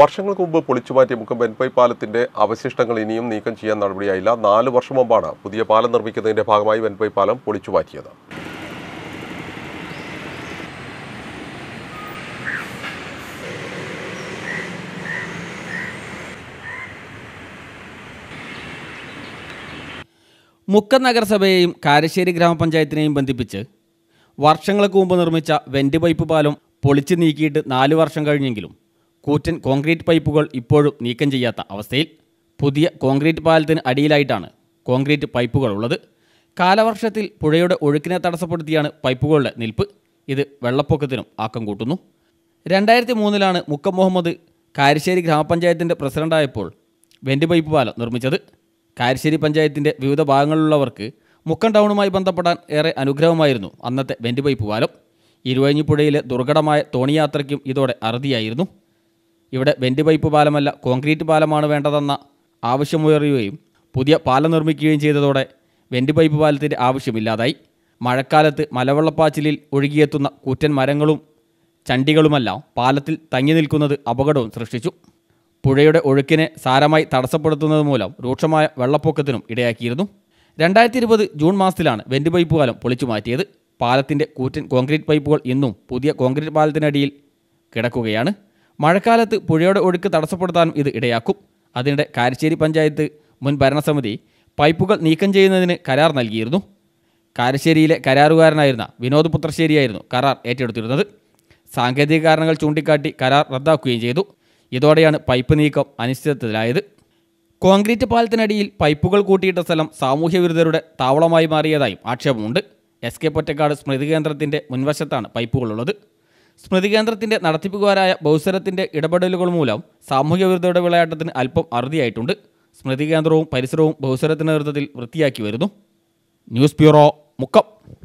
വർഷങ്ങൾക്ക് മുമ്പ് പൊളിച്ചുമാറ്റിയ മുഖം വെൻപൈ പാലത്തിന്റെ അവശിഷ്ടങ്ങൾ ഇനിയും നീക്കം ചെയ്യാൻ നടപടിയായില്ല നാല് വർഷം മുമ്പാണ് പുതിയ പാലം നിർമ്മിക്കുന്നതിന്റെ ഭാഗമായി വെൻപൈ പാലം പൊളിച്ചുമാറ്റിയത് മുക്കം നഗരസഭയെയും കാരശ്ശേരി ഗ്രാമപഞ്ചായത്തിനെയും ബന്ധിപ്പിച്ച് വർഷങ്ങൾക്ക് മുമ്പ് നിർമ്മിച്ച വെൻറ്റ് പൈപ്പ് പാലം പൊളിച്ചു നീക്കിയിട്ട് നാല് വർഷം കഴിഞ്ഞെങ്കിലും കൂറ്റൻ കോൺക്രീറ്റ് പൈപ്പുകൾ ഇപ്പോഴും നീക്കം ചെയ്യാത്ത അവസ്ഥയിൽ പുതിയ കോൺക്രീറ്റ് പാലത്തിന് അടിയിലായിട്ടാണ് കോൺക്രീറ്റ് പൈപ്പുകൾ ഉള്ളത് കാലവർഷത്തിൽ പുഴയുടെ ഒഴുക്കിനെ തടസ്സപ്പെടുത്തിയാണ് പൈപ്പുകളുടെ നിൽപ്പ് ഇത് വെള്ളപ്പൊക്കത്തിനും ആക്കം കൂട്ടുന്നു രണ്ടായിരത്തി മൂന്നിലാണ് മുക്കം മുഹമ്മദ് കാരിശ്ശേരി ഗ്രാമപഞ്ചായത്തിൻ്റെ പ്രസിഡൻ്റായപ്പോൾ വെൻ്റ് പൈപ്പ് പാലം നിർമ്മിച്ചത് കാരിശ്ശേരി പഞ്ചായത്തിൻ്റെ വിവിധ ഭാഗങ്ങളിലുള്ളവർക്ക് മുക്കം ടൗണുമായി ബന്ധപ്പെടാൻ ഏറെ അനുഗ്രഹമായിരുന്നു അന്നത്തെ വെൻ്റ് പൈപ്പ് പാലം ഇരുവഴിഞ്ഞിപ്പുഴയിലെ ദുർഘടമായ തോണിയാത്രയ്ക്കും ഇതോടെ അറുതിയായിരുന്നു ഇവിടെ വെൻ്റ് പൈപ്പ് പാലമല്ല കോൺക്രീറ്റ് പാലമാണ് വേണ്ടതെന്ന ആവശ്യമുയരുകയും പുതിയ പാലം നിർമ്മിക്കുകയും ചെയ്തതോടെ വെൻ്റ് പൈപ്പ് പാലത്തിൻ്റെ ആവശ്യമില്ലാതായി മഴക്കാലത്ത് മലവെള്ളപ്പാച്ചിലിൽ ഒഴുകിയെത്തുന്ന കൂറ്റൻ മരങ്ങളും ചണ്ടികളുമെല്ലാം പാലത്തിൽ തങ്ങി നിൽക്കുന്നത് അപകടവും സൃഷ്ടിച്ചു പുഴയുടെ ഒഴുക്കിനെ സാരമായി തടസ്സപ്പെടുത്തുന്നത് മൂലം രൂക്ഷമായ വെള്ളപ്പൊക്കത്തിനും ഇടയാക്കിയിരുന്നു രണ്ടായിരത്തി ഇരുപത് ജൂൺ മാസത്തിലാണ് വെൻ്റ് പൈപ്പ് പാലം പൊളിച്ചു മാറ്റിയത് പാലത്തിൻ്റെ കൂറ്റൻ കോൺക്രീറ്റ് പൈപ്പുകൾ ഇന്നും പുതിയ കോൺക്രീറ്റ് പാലത്തിനടിയിൽ കിടക്കുകയാണ് മഴക്കാലത്ത് പുഴയുടെ ഒഴുക്ക് തടസ്സപ്പെടുത്താനും ഇത് ഇടയാക്കും അതിനിടെ കാരശ്ശേരി പഞ്ചായത്ത് മുൻ ഭരണസമിതി പൈപ്പുകൾ നീക്കം ചെയ്യുന്നതിന് കരാർ നൽകിയിരുന്നു കാരശ്ശേരിയിലെ കരാറുകാരനായിരുന്ന വിനോദ് പുത്രശ്ശേരിയായിരുന്നു കരാർ ഏറ്റെടുത്തിരുന്നത് സാങ്കേതിക കാരണങ്ങൾ ചൂണ്ടിക്കാട്ടി കരാർ റദ്ദാക്കുകയും ചെയ്തു ഇതോടെയാണ് പൈപ്പ് നീക്കം അനിശ്ചിതത്വത്തിലായത് കോൺക്രീറ്റ് പാലത്തിനടിയിൽ പൈപ്പുകൾ കൂട്ടിയിട്ട സ്ഥലം സാമൂഹ്യവിരുദ്ധരുടെ താവളമായി മാറിയതായും ആക്ഷേപമുണ്ട് എസ് കെ പൊറ്റക്കാട് സ്മൃതി കേന്ദ്രത്തിൻ്റെ മുൻവശത്താണ് പൈപ്പുകളുള്ളത് സ്മൃതി നടത്തിപ്പുകാരായ ബൗസരത്തിന്റെ ഇടപെടലുകൾ മൂലം സാമൂഹ്യ വിരുദ്ധയുടെ വിളയാട്ടത്തിന് അല്പം അറുതിയായിട്ടുണ്ട് സ്മൃതി കേന്ദ്രവും പരിസരവും ബൗസരത്തിന്റെ നേതൃത്വത്തിൽ വൃത്തിയാക്കി വരുന്നു ന്യൂസ് ബ്യൂറോ മുക്കം